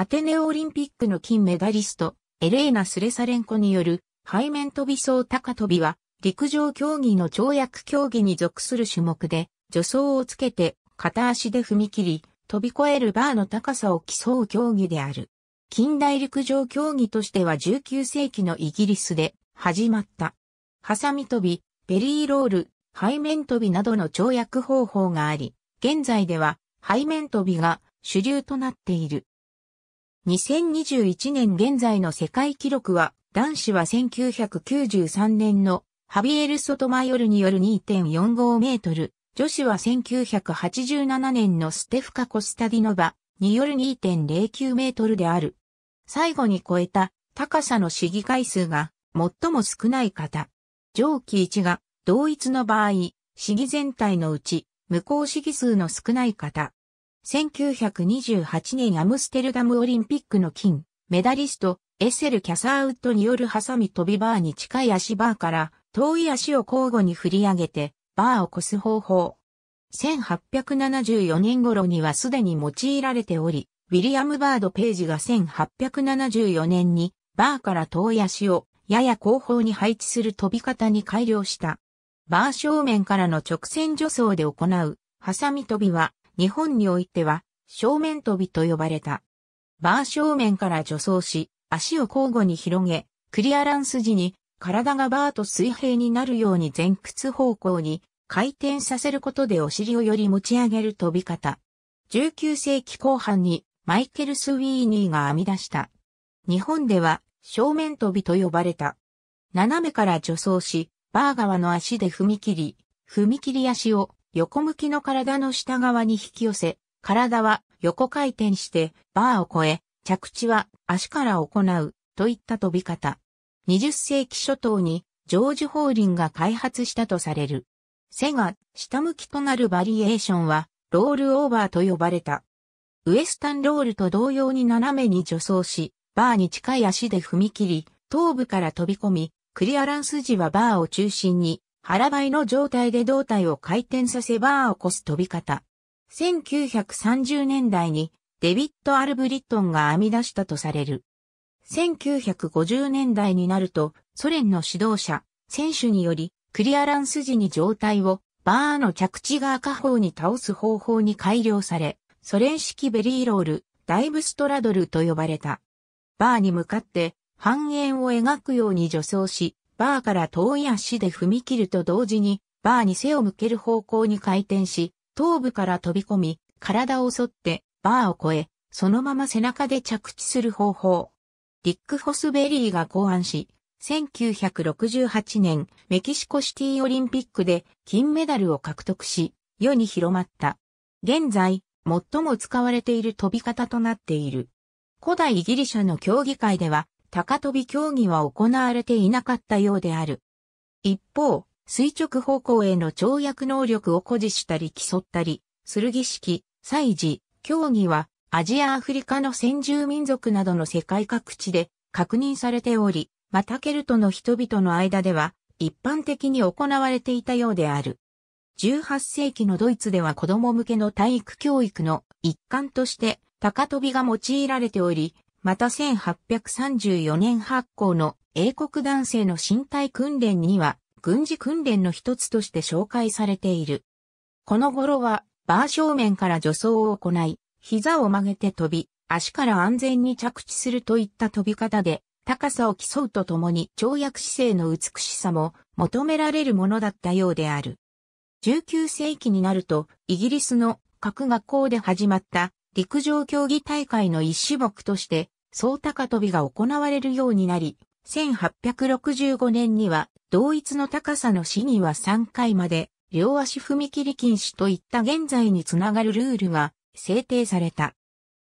アテネオリンピックの金メダリスト、エレーナ・スレサレンコによる背面飛び走高跳びは、陸上競技の跳躍競技に属する種目で、助走をつけて片足で踏み切り、飛び越えるバーの高さを競う競技である。近代陸上競技としては19世紀のイギリスで始まった。ハサミ飛び、ベリーロール、背面飛びなどの跳躍方法があり、現在では背面飛びが主流となっている。2021年現在の世界記録は、男子は1993年のハビエル・ソトマヨルによる2.45メートル、女子は1987年のステフカ・コスタディノバによる2.09メートルである。最後に超えた高さの試技回数が最も少ない方。上記1が同一の場合、試技全体のうち無効試技数の少ない方。1928年アムステルダムオリンピックの金、メダリスト、エッセル・キャサーウッドによるハサミ飛びバーに近い足バーから遠い足を交互に振り上げてバーを越す方法。1874年頃にはすでに用いられており、ウィリアム・バード・ページが1874年にバーから遠い足をやや後方に配置する飛び方に改良した。バー正面からの直線助走で行うハサミ飛びは日本においては正面飛びと呼ばれた。バー正面から助走し、足を交互に広げ、クリアランス時に体がバーと水平になるように前屈方向に回転させることでお尻をより持ち上げる飛び方。19世紀後半にマイケル・スウィーニーが編み出した。日本では正面飛びと呼ばれた。斜めから助走し、バー側の足で踏み切り、踏み切り足を横向きの体の下側に引き寄せ、体は横回転してバーを越え、着地は足から行うといった飛び方。20世紀初頭にジョージ・ホーリンが開発したとされる。背が下向きとなるバリエーションはロールオーバーと呼ばれた。ウエスタンロールと同様に斜めに助走し、バーに近い足で踏み切り、頭部から飛び込み、クリアランス時はバーを中心に腹ばいの状態で胴体を回転させバーを越す飛び方。1930年代にデビッド・アルブリットンが編み出したとされる。1950年代になるとソ連の指導者、選手によりクリアランス時に状態をバーの着地側下方に倒す方法に改良され、ソ連式ベリーロール、ダイブストラドルと呼ばれた。バーに向かって半円を描くように助走し、バーから遠い足で踏み切ると同時に、バーに背を向ける方向に回転し、頭部から飛び込み、体を襲って、バーを越え、そのまま背中で着地する方法。ディック・ホスベリーが考案し、1968年メキシコシティオリンピックで金メダルを獲得し、世に広まった。現在、最も使われている飛び方となっている。古代ギリシャの競技会では、高飛び競技は行われていなかったようである。一方、垂直方向への跳躍能力を誇示したり競ったり、する儀式、祭事、競技は、アジア・アフリカの先住民族などの世界各地で確認されており、またケルトの人々の間では、一般的に行われていたようである。18世紀のドイツでは子供向けの体育教育の一環として、高飛びが用いられており、また1834年発行の英国男性の身体訓練には軍事訓練の一つとして紹介されている。この頃はバー正面から助走を行い、膝を曲げて飛び、足から安全に着地するといった飛び方で高さを競うとともに跳躍姿勢の美しさも求められるものだったようである。19世紀になるとイギリスの各学校で始まった陸上競技大会の一種目として、総高跳びが行われるようになり、1865年には同一の高さの試技は3回まで、両足踏切禁止といった現在につながるルールが制定された。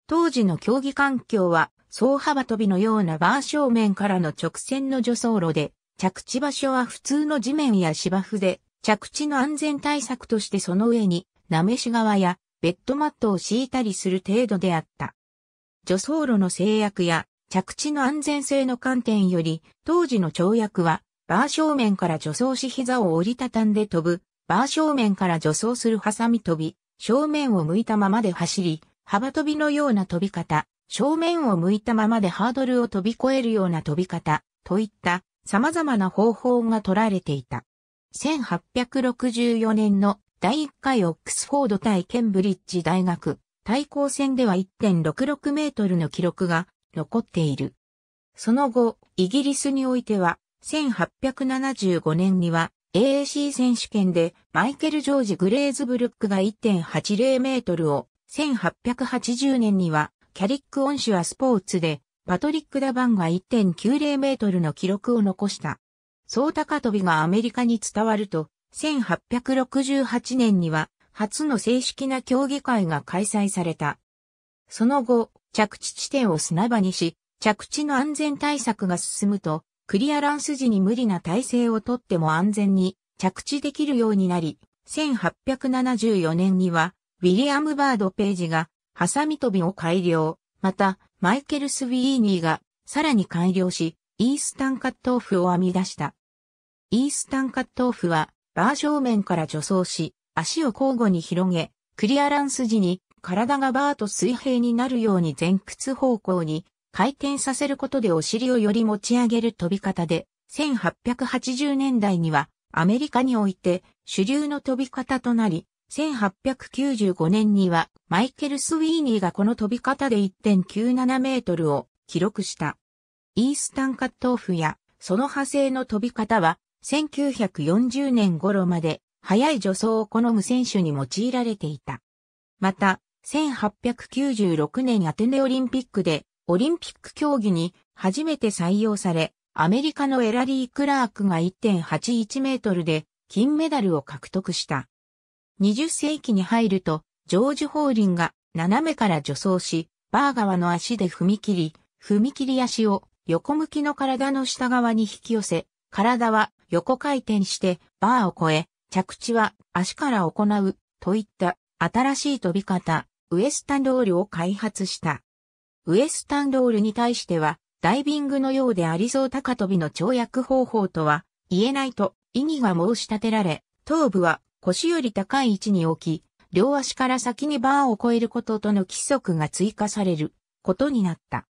当時の競技環境は、総幅跳びのようなバー正面からの直線の助走路で、着地場所は普通の地面や芝生で、着地の安全対策としてその上に、なめし川やベッドマットを敷いたりする程度であった。助走路の制約や着地の安全性の観点より、当時の跳躍は、バー正面から助走し膝を折りたたんで飛ぶ、バー正面から助走するハサミ飛び、正面を向いたままで走り、幅飛びのような飛び方、正面を向いたままでハードルを飛び越えるような飛び方、といった様々な方法が取られていた。1864年の第1回オックスフォード対ケンブリッジ大学対抗戦では1.66メートルの記録が残っている。その後、イギリスにおいては、1875年には AAC 選手権でマイケル・ジョージ・グレーズブルックが1.80メートルを、1880年にはキャリック・オンシュアスポーツでパトリック・ダバンが1.90メートルの記録を残した。総高飛びがアメリカに伝わると、1868年には初の正式な競技会が開催された。その後、着地地点を砂場にし、着地の安全対策が進むと、クリアランス時に無理な体制をとっても安全に着地できるようになり、1874年には、ウィリアム・バード・ページが、ハサミ飛びを改良、また、マイケル・スウィーニーが、さらに改良し、イースタンカットオフを編み出した。イースタンカットオフは、バー正面から助走し、足を交互に広げ、クリアランス時に体がバーと水平になるように前屈方向に回転させることでお尻をより持ち上げる飛び方で、1880年代にはアメリカにおいて主流の飛び方となり、1895年にはマイケル・スウィーニーがこの飛び方で1.97メートルを記録した。イースタンカットオフやその派生の飛び方は1940年頃まで速い助走を好む選手に用いられていた。また、1896年アテネオリンピックでオリンピック競技に初めて採用され、アメリカのエラリー・クラークが1.81メートルで金メダルを獲得した。20世紀に入ると、ジョージ・ホーリンが斜めから助走し、バー側の足で踏み切り、踏み切り足を横向きの体の下側に引き寄せ、体は横回転してバーを越え、着地は足から行うといった新しい飛び方、ウエスタンロールを開発した。ウエスタンロールに対しては、ダイビングのようでありそう高飛びの跳躍方法とは言えないと意義が申し立てられ、頭部は腰より高い位置に置き、両足から先にバーを越えることとの規則が追加されることになった。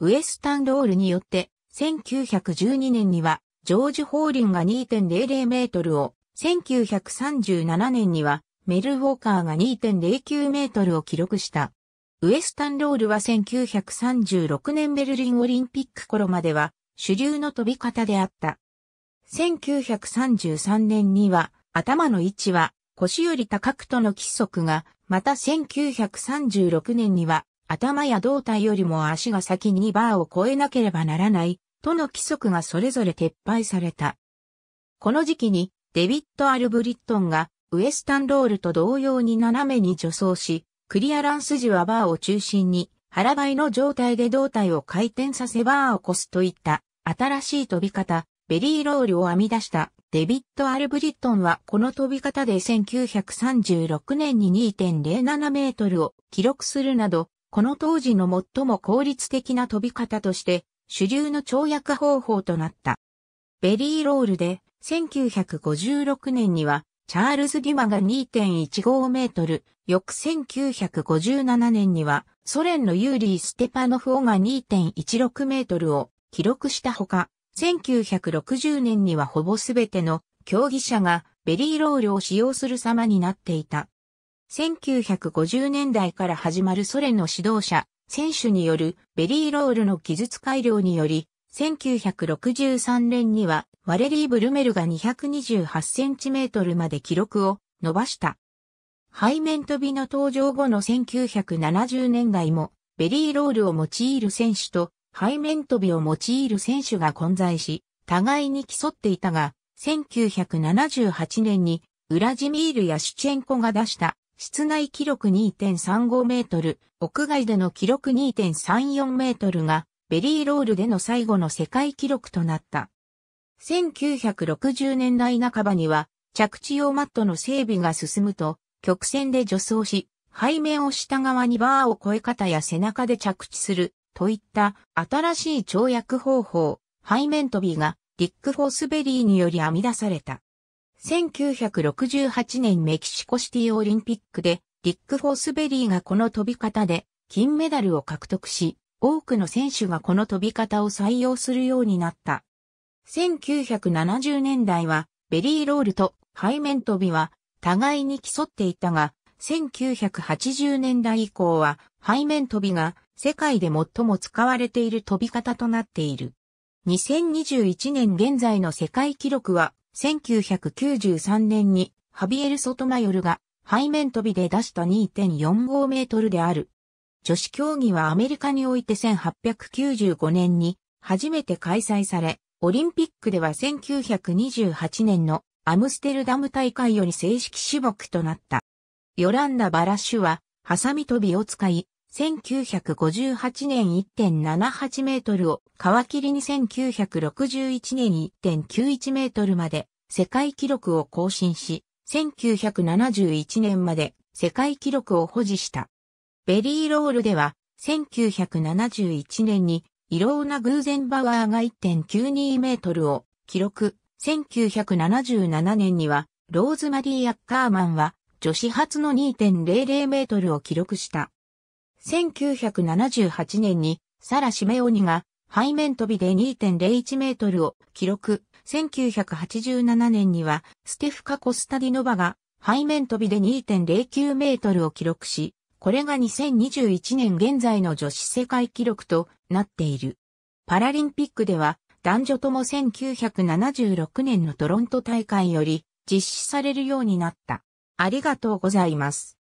ウエスタンロールによって1912年にはジョージ・ホーリンが2.00メートルを、1937年にはメル・ウォーカーが2.09メートルを記録した。ウエスタンロールは1936年ベルリンオリンピック頃までは主流の飛び方であった。1933年には頭の位置は腰より高くとの規則が、また1936年には頭や胴体よりも足が先にバーを越えなければならないとの規則がそれぞれ撤廃された。この時期にデビット・アルブリットンがウエスタンロールと同様に斜めに助走し、クリアランス時はバーを中心に腹ばいの状態で胴体を回転させバーを越すといった新しい飛び方、ベリーロールを編み出したデビット・アルブリットンはこの飛び方で1936年に2.07メートルを記録するなど、この当時の最も効率的な飛び方として主流の跳躍方法となった。ベリーロールで1956年にはチャールズ・デュマが2.15メートル、翌1957年にはソ連のユーリー・ステパノフオが2.16メートルを記録したほか、1960年にはほぼすべての競技者がベリーロールを使用する様になっていた。1950年代から始まるソ連の指導者、選手によるベリーロールの技術改良により、1963年にはワレリー・ブルメルが2 2 8センチメートルまで記録を伸ばした。背面飛びの登場後の1970年代もベリーロールを用いる選手と背面飛びを用いる選手が混在し、互いに競っていたが、1978年にウラジミールやシュチェンコが出した室内記録2.35メートル、屋外での記録2.34メートルが、ベリーロールでの最後の世界記録となった。1960年代半ばには、着地用マットの整備が進むと、曲線で助走し、背面を下側にバーを越え方や背中で着地する、といった新しい跳躍方法、背面飛びが、ディック・フォースベリーにより編み出された。1968年メキシコシティオリンピックで、ディック・フォースベリーがこの飛び方で金メダルを獲得し、多くの選手がこの飛び方を採用するようになった。1970年代は、ベリーロールと背面飛びは互いに競っていたが、1980年代以降は背面飛びが世界で最も使われている飛び方となっている。2021年現在の世界記録は1993年にハビエル・ソトマヨルが背面飛びで出した2.45メートルである。女子競技はアメリカにおいて1895年に初めて開催され、オリンピックでは1928年のアムステルダム大会より正式種目となった。ヨランダ・バラッシュは、ハサミ飛びを使い、1958年1.78メートルを皮切りに1961年1.91メートルまで世界記録を更新し、1971年まで世界記録を保持した。ベリーロールでは1971年にイローナ・グーゼンバワーが1.92メートルを記録。1977年にはローズマリー・アッカーマンは女子初の2.00メートルを記録した。1978年にサラ・シメオニが背面飛びで2.01メートルを記録。1987年にはステフカ・コスタディノバが背面飛びで2.09メートルを記録し、これが2021年現在の女子世界記録となっている。パラリンピックでは男女とも1976年のトロント大会より実施されるようになった。ありがとうございます。